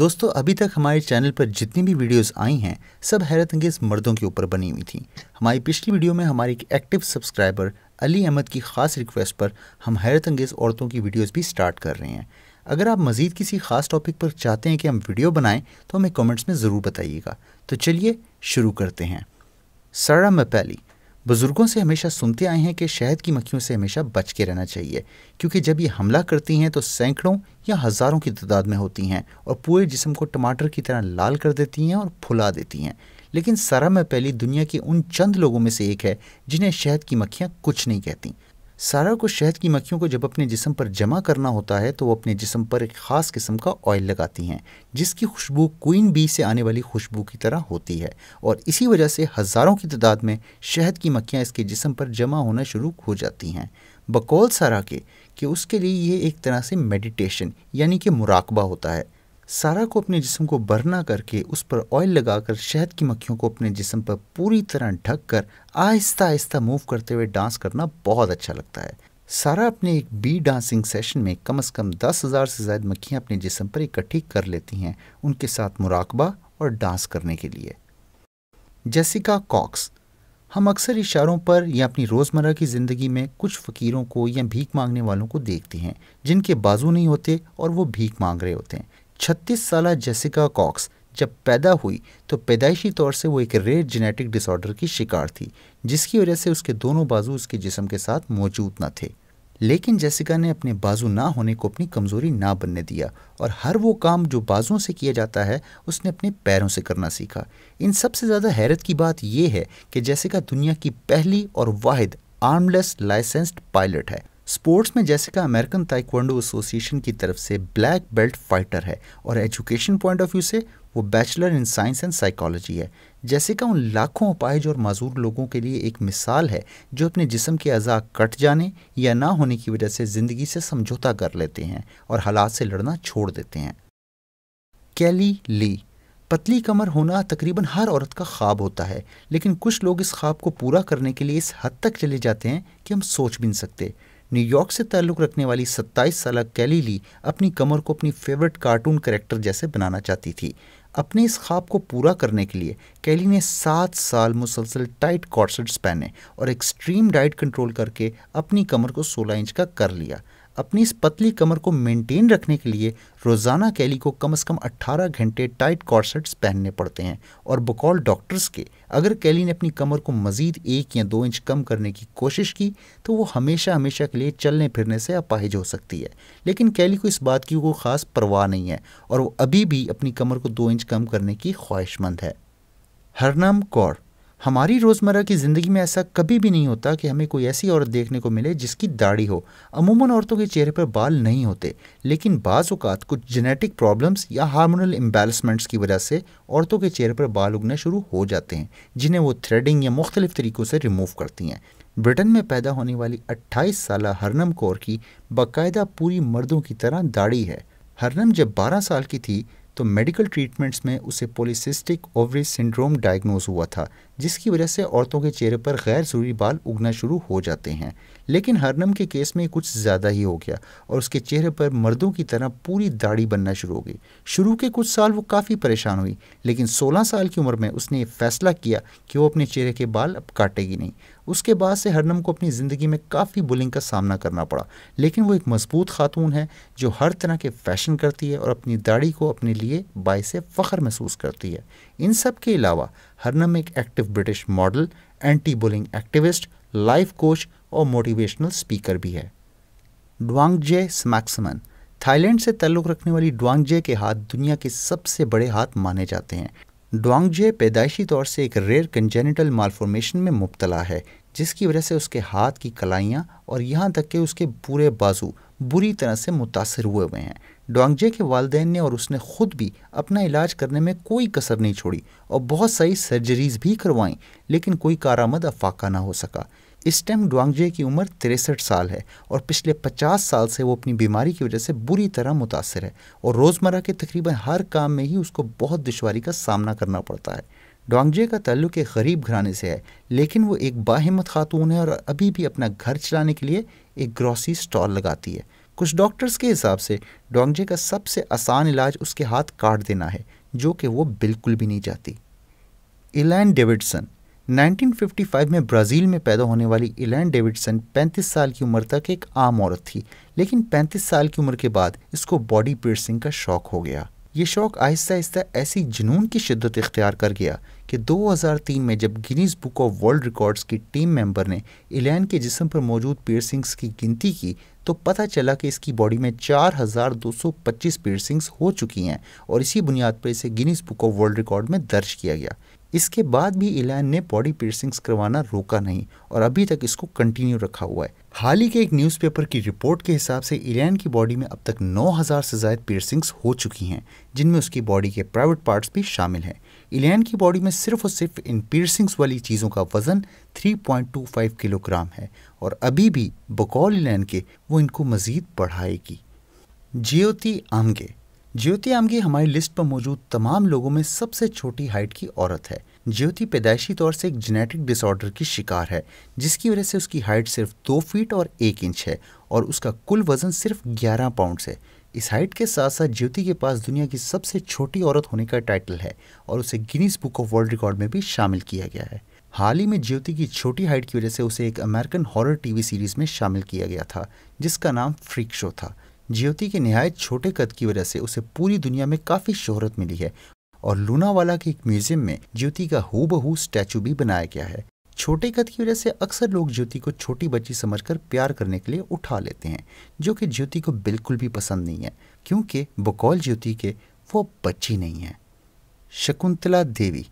दोस्तों अभी तक हमारे चैनल पर जितनी भी वीडियोस आई हैं सब हैरत अंगेज मर्दों के ऊपर बनी हुई थी हमारी पिछली वीडियो में हमारे एक एक्टिव सब्सक्राइबर अली अहमद की ख़ास रिक्वेस्ट पर हम हैरत अंगेज़ औरतों की वीडियोस भी स्टार्ट कर रहे हैं अगर आप मज़ीद किसी ख़ास टॉपिक पर चाहते हैं कि हम वीडियो बनाएं तो हमें कॉमेंट्स में ज़रूर बताइएगा तो चलिए शुरू करते हैं सरा मपैली बुज़ुर्गों से हमेशा सुनते आए हैं कि शहद की मक्खियों से हमेशा बच के रहना चाहिए क्योंकि जब ये हमला करती हैं तो सैकड़ों या हज़ारों की तादाद में होती हैं और पूरे जिसम को टमाटर की तरह लाल कर देती हैं और फुला देती हैं लेकिन सरा में पहली दुनिया के उन चंद लोगों में से एक है जिन्हें शहद की मक्खियाँ कुछ नहीं कहती सारा को शहद की मक्खियों को जब अपने जिसम पर जमा करना होता है तो वो अपने जिसम पर एक ख़ास किस्म का ऑयल लगाती हैं जिसकी खुशबू क्वीन बी से आने वाली खुशबू की तरह होती है और इसी वजह से हज़ारों की तादाद में शहद की मक्खियाँ इसके जिसम पर जमा होना शुरू हो जाती हैं बकौल सारा के कि उसके लिए ये एक तरह से मेडिटेशन यानी कि मुराकबा होता है सारा को अपने जिसम को बरना करके उस पर ऑयल लगाकर शहद की मक्खियों को अपने जिसम पर पूरी तरह ढक कर आहिस्ता आहिस्ता मूव करते हुए डांस करना बहुत अच्छा लगता है सारा अपने एक बी डांसिंग सेशन में कम से कम दस हज़ार से ज़्यादा मक्खियाँ अपने जिसम पर इकट्ठी कर लेती हैं उनके साथ मुराकबा और डांस करने के लिए जेसिका कॉक्स हम अक्सर इशारों पर या अपनी रोज़मर्रा की ज़िंदगी में कुछ फ़कीरों को या भीख मांगने वालों को देखते हैं जिनके बाजू नहीं होते और वो भीख मांग रहे होते हैं छत्तीस साल जेसिका कॉक्स जब पैदा हुई तो पैदाइशी तौर से वो एक रेयर जेनेटिक डिसऑर्डर की शिकार थी जिसकी वजह से उसके दोनों बाजू उसके जिसम के साथ मौजूद न थे लेकिन जेसिका ने अपने बाजू ना होने को अपनी कमज़ोरी ना बनने दिया और हर वो काम जो बाजुओं से किया जाता है उसने अपने पैरों से करना सीखा इन सबसे ज़्यादा हैरत की बात यह है कि जेसिका दुनिया की पहली और वाहिद आर्मलेस लाइसेंस्ड पायलट है स्पोर्ट्स में जैसिका अमेरिकन ताइक्वांडो एसोसिएशन की तरफ से ब्लैक बेल्ट फाइटर है और एजुकेशन पॉइंट ऑफ व्यू से वो bachelor in science and psychology है जैसिका उन लाखों अपाहिज और मजूर लोगों के लिए एक मिसाल है जो अपने जिसम के अज़ा कट जाने या ना होने की वजह से ज़िंदगी से समझौता कर लेते हैं और हालात से लड़ना छोड़ देते हैं कैली ली पतली कमर होना तकरीबन हर औरत का ख्वाब होता है लेकिन कुछ लोग इस ख्वाब को पूरा करने के लिए इस हद तक चले जाते हैं कि हम सोच भी नहीं सकते न्यूयॉर्क से ताल्लुक़ रखने वाली 27 साल कैली ली अपनी कमर को अपनी फेवरेट कार्टून करेक्टर जैसे बनाना चाहती थी अपने इस ख्वाब को पूरा करने के लिए कैली ने सात साल मुसलसल टाइट कॉर्सेट्स पहने और एक्सट्रीम डाइट कंट्रोल करके अपनी कमर को 16 इंच का कर लिया अपनी इस पतली कमर को मेंटेन रखने के लिए रोज़ाना कैली को कम से कम 18 घंटे टाइट कॉर्सेट्स पहनने पड़ते हैं और बकौल डॉक्टर्स के अगर कैली ने अपनी कमर को मज़ीद एक या दो इंच कम करने की कोशिश की तो वो हमेशा हमेशा के लिए चलने फिरने से अपाहिज हो सकती है लेकिन कैली को इस बात की कोई ख़ास परवाह नहीं है और वो अभी भी अपनी कमर को दो इंच कम करने की ख्वाहिशमंद है हरनाम कौर हमारी रोज़मर्रा की ज़िंदगी में ऐसा कभी भी नहीं होता कि हमें कोई ऐसी औरत देखने को मिले जिसकी दाढ़ी हो अमूमन औरतों के चेहरे पर बाल नहीं होते लेकिन बाज़त कुछ जेनेटिक प्रॉब्लम्स या हार्मोनल इम्बेलसमेंट्स की वजह से औरतों के चेहरे पर बाल उगना शुरू हो जाते हैं जिन्हें वो थ्रेडिंग या मुख्तलिफ तरीक़ों से रिमूव करती हैं ब्रिटेन में पैदा होने वाली 28 साल हरनम कौर की बाकायदा पूरी मर्दों की तरह दाढ़ी है हरनम जब 12 साल की थी तो मेडिकल ट्रीटमेंट्स में उसे पोलिसिस्टिक ओवरी सिंड्रोम डायग्नोज हुआ था जिसकी वजह से औरतों के चेहरे पर गैर ज़रूरी बाल उगना शुरू हो जाते हैं लेकिन हरनम के केस में कुछ ज़्यादा ही हो गया और उसके चेहरे पर मर्दों की तरह पूरी दाढ़ी बनना शुरू हो गई शुरू के कुछ साल वो काफ़ी परेशान हुई लेकिन 16 साल की उम्र में उसने ये फैसला किया कि वो अपने चेहरे के बाल अब काटेगी नहीं उसके बाद से हरनम को अपनी ज़िंदगी में काफ़ी बुलिंग का सामना करना पड़ा लेकिन वो एक मजबूत खातून है जो हर तरह के फैशन करती है और अपनी दाढ़ी को अपने लिए से फ़ख्र महसूस करती है इन सब के अलावा हरनम एक active British model anti bullying activist life coach और मोटिवेशनल स्पीकर भी है ड्वांगजे स्मैक्समन थाईलैंड से ताल्लुक़ रखने वाली ड्वांगजे के हाथ दुनिया के सबसे बड़े हाथ माने जाते हैं ड्वांगजे पैदाइशी तौर से एक रेयर कंजेनिटल मालफॉर्मेशन में मुबतला है जिसकी वजह से उसके हाथ की कलाइयाँ और यहाँ तक कि उसके पूरे बाजू बुरी तरह से मुतासर हुए हुए हैं डोंगजे के वालदेन ने और उसने खुद भी अपना इलाज करने में कोई कसर नहीं छोड़ी और बहुत सारी सर्जरीज भी करवाईं लेकिन कोई कारामद अफाका ना हो सका इस टाइम डोंगजे की उम्र तिरसठ साल है और पिछले पचास साल से वो अपनी बीमारी की वजह से बुरी तरह मुतासर है और रोज़मर्रा के तकरीबन हर काम में ही उसको बहुत दुशारी का सामना करना पड़ता है डोंगजे का ताल्लुक एक गरीब घराने से है लेकिन वो एक बाहिमत खातून है और अभी भी अपना घर चलाने के लिए एक ग्रॉसरी स्टॉल लगाती है कुछ डॉक्टर्स के हिसाब से डोंगजे का सबसे आसान इलाज उसके हाथ काट देना है जो कि वो बिल्कुल भी नहीं चाहती इलैन डेविडसन 1955 में ब्राज़ील में पैदा होने वाली इलैन डेविडसन 35 साल की उम्र तक एक आम औरत थी लेकिन 35 साल की उम्र के बाद इसको बॉडी पियर्सिंग का शौक हो गया ये शौक आहिस्ता आहिस्ता ऐसी जुनून की शिद्दत इख्तियार कर गया कि 2003 में जब Guinness book of world records की टीम मेंबर ने इलैन के जिसम पर मौजूद piercings की गिनती की तो पता चला कि इसकी बॉडी में 4,225 हज़ार हो चुकी हैं और इसी बुनियाद पर इसे Guinness book of world record में दर्ज किया गया इसके बाद भी इलान ने बॉडी पीर्सिंग्स करवाना रोका नहीं और अभी तक इसको कंटिन्यू रखा हुआ है हाल ही के एक न्यूज़पेपर की रिपोर्ट के हिसाब से इलान की बॉडी में अब तक 9000 से ज़्यादा पीर्सिंग्स हो चुकी हैं जिनमें उसकी बॉडी के प्राइवेट पार्ट्स भी शामिल हैं इलान की बॉडी में सिर्फ और सिर्फ इन पीर्सिंग्स वाली चीज़ों का वज़न 3.25 किलोग्राम है और अभी भी बकौल इलान के वो इनको मज़ीद बढ़ाएगी ज्योति आमगे ज्योति आमगी हमारी लिस्ट पर मौजूद तमाम लोगों में सबसे छोटी हाइट की औरत है ज्योति पैदाइशी तौर से एक जेनेटिक डिसऑर्डर की शिकार है जिसकी वजह से उसकी हाइट सिर्फ दो फीट और एक इंच है और उसका कुल वजन सिर्फ ग्यारह पाउंड है इस हाइट के साथ साथ ज्योति के पास दुनिया की सबसे छोटी औरत होने का टाइटल है और उसे Guinness book of world record में भी शामिल किया गया है हाल ही में ज्योति की छोटी हाइट की वजह से उसे एक अमेरिकन हॉरर टीवी सीरीज में शामिल किया गया था जिसका नाम फ्रीक शो था ज्योति के नहायत छोटे कद की वजह से उसे पूरी दुनिया में काफ़ी शोहरत मिली है और लूनावाला के एक म्यूजियम में ज्योति का हूबहू स्टैचू भी बनाया गया है छोटे कद की वजह से अक्सर लोग ज्योति को छोटी बच्ची समझकर प्यार करने के लिए उठा लेते हैं जो कि ज्योति को बिल्कुल भी पसंद नहीं है क्योंकि बकौल ज्योति के वो बच्ची नहीं है शकुंतला देवी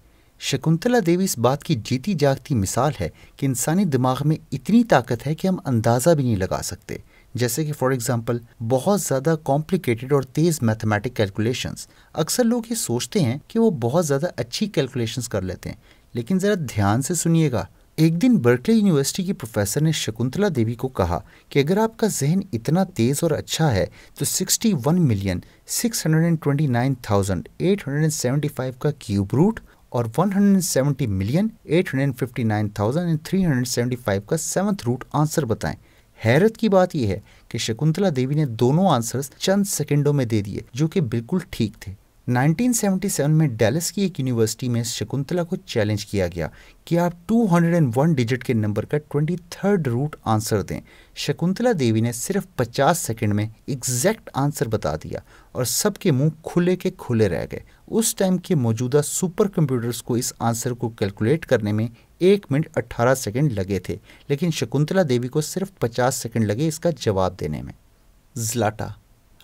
शकुंतला देवी इस बात की जीती जागती मिसाल है कि इंसानी दिमाग में इतनी ताकत है कि हम अंदाज़ा भी नहीं लगा सकते जैसे कि फॉर एग्जांपल बहुत ज़्यादा कॉम्प्लिकेटेड और तेज़ मैथमेटिक कैलकुलेशंस अक्सर लोग ये सोचते हैं कि वो बहुत ज़्यादा अच्छी कैलकुलेशंस कर लेते हैं लेकिन ज़रा ध्यान से सुनिएगा एक दिन बर्कले यूनिवर्सिटी की प्रोफेसर ने शकुंतला देवी को कहा कि अगर आपका जहन इतना तेज़ और अच्छा है तो 61 मिलियन 629,875 का क्यूब रूट और 170 मिलियन 859,375 का सेवंथ रूट आंसर बताएं हैरत की बात यह है कि शकुंतला देवी ने दोनों आंसर्स चंद सेकंडों में दे दिए जो कि बिल्कुल ठीक थे 1977 में डेलस की एक यूनिवर्सिटी में शकुंतला को चैलेंज किया गया कि आप 201 डिजिट के नंबर का ट्वेंटी थर्ड रूट आंसर दें शकुंतला देवी ने सिर्फ 50 सेकंड में एग्जैक्ट आंसर बता दिया और सबके मुंह खुले के खुले रह गए उस टाइम के मौजूदा सुपर कंप्यूटर्स को इस आंसर को कैलकुलेट करने में एक मिनट 18 सेकंड लगे थे लेकिन शकुंतला देवी को सिर्फ 50 सेकंड लगे इसका जवाब देने में जलाटा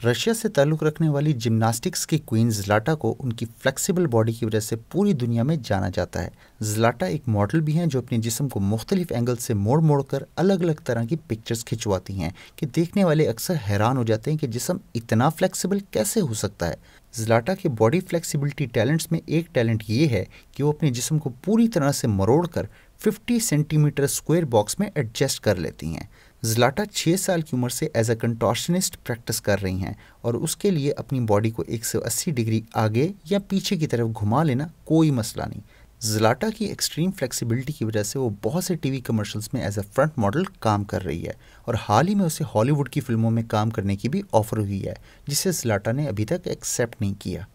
रशिया से ताल्लुक़ रखने वाली जिम्नास्टिक्स की क्वीन जलाटा को उनकी फ्लेक्सिबल बॉडी की वजह से पूरी दुनिया में जाना जाता है जलाटा एक मॉडल भी हैं जो अपने जिसम को मुख्तलिफ एंगल से मोड़ मोड़ कर अलग अलग तरह की पिक्चर्स खिंचवाती हैं कि देखने वाले अक्सर हैरान हो जाते हैं कि जिसम इतना फ्लेक्सिबल कैसे हो सकता है जलाटा के बॉडी फ्लेक्सिबिलिटी टैलेंट्स में एक टैलेंट ये है कि वो अपने जिसम को पूरी तरह से मरोड़ कर फिफ्टी सेंटीमीटर स्क्वायर बॉक्स में एडजस्ट कर लेती हैं जलाटा छः साल की उम्र से एज अ कंटॉशनिस्ट प्रैक्टिस कर रही हैं और उसके लिए अपनी बॉडी को 180 डिग्री आगे या पीछे की तरफ घुमा लेना कोई मसला नहीं जलाटा की एक्सट्रीम फ्लेक्सिबिलिटी की वजह से वो बहुत से टीवी कमर्शियल्स में एज अ फ्रंट मॉडल काम कर रही है और हाल ही में उसे हॉलीवुड की फिल्मों में काम करने की भी ऑफर हुई है जिसे जलाटा ने अभी तक एक्सेप्ट नहीं किया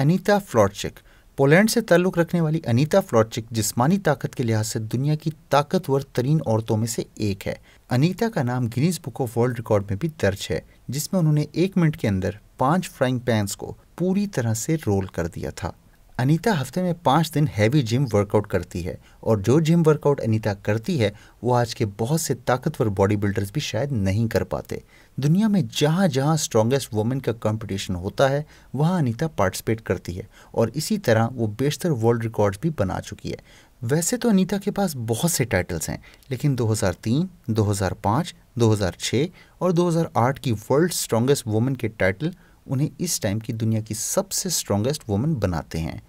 अनीता फ्लॉटचिक पोलैंड से ताल्लुक़ रखने वाली अनीता फ्लॉटचिक जिस्मानी ताकत के लिहाज से दुनिया की ताकतवर तरीन औरतों में से एक है अनीता का नाम Guinness book of world record में भी दर्ज है जिसमें उन्होंने एक मिनट के अंदर पांच फ्राइंग पैंस को पूरी तरह से रोल कर दिया था अनीता हफ्ते में पाँच दिन हैवी जिम वर्कआउट करती है और जो जिम वर्कआउट अनीता करती है वो आज के बहुत से ताकतवर बॉडी बिल्डर्स भी शायद नहीं कर पाते दुनिया में जहाँ जहाँ स्ट्रॉन्गेस्ट वुमेन का कंपटीशन होता है वहाँ अनीता पार्टिसिपेट करती है और इसी तरह वो बेशतर वर्ल्ड रिकॉर्ड्स भी बना चुकी है वैसे तो अनीता के पास बहुत से टाइटल्स हैं लेकिन 2003, 2005, 2006 और 2008 की वर्ल्ड स्ट्रॉन्गेस्ट वुमेन के टाइटल उन्हें इस टाइम की दुनिया की सबसे स्ट्रॉन्गेस्ट वुमन बनाते हैं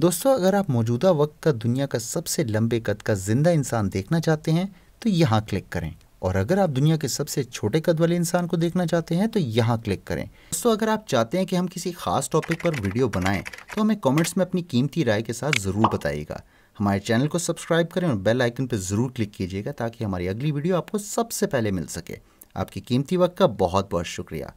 दोस्तों अगर आप मौजूदा वक्त का दुनिया का सबसे लंबे कद का जिंदा इंसान देखना चाहते हैं तो यहाँ क्लिक करें और अगर आप दुनिया के सबसे छोटे कद वाले इंसान को देखना चाहते हैं तो यहाँ क्लिक करें दोस्तों अगर आप चाहते हैं कि हम किसी खास टॉपिक पर वीडियो बनाएं तो हमें कमेंट्स में अपनी कीमती राय के साथ ज़रूर बताइएगा हमारे चैनल को सब्सक्राइब करें और बेल आइकन पर ज़रूर क्लिक कीजिएगा ताकि हमारी अगली वीडियो आपको सबसे पहले मिल सके आपकी कीमती वक्त का बहुत बहुत शुक्रिया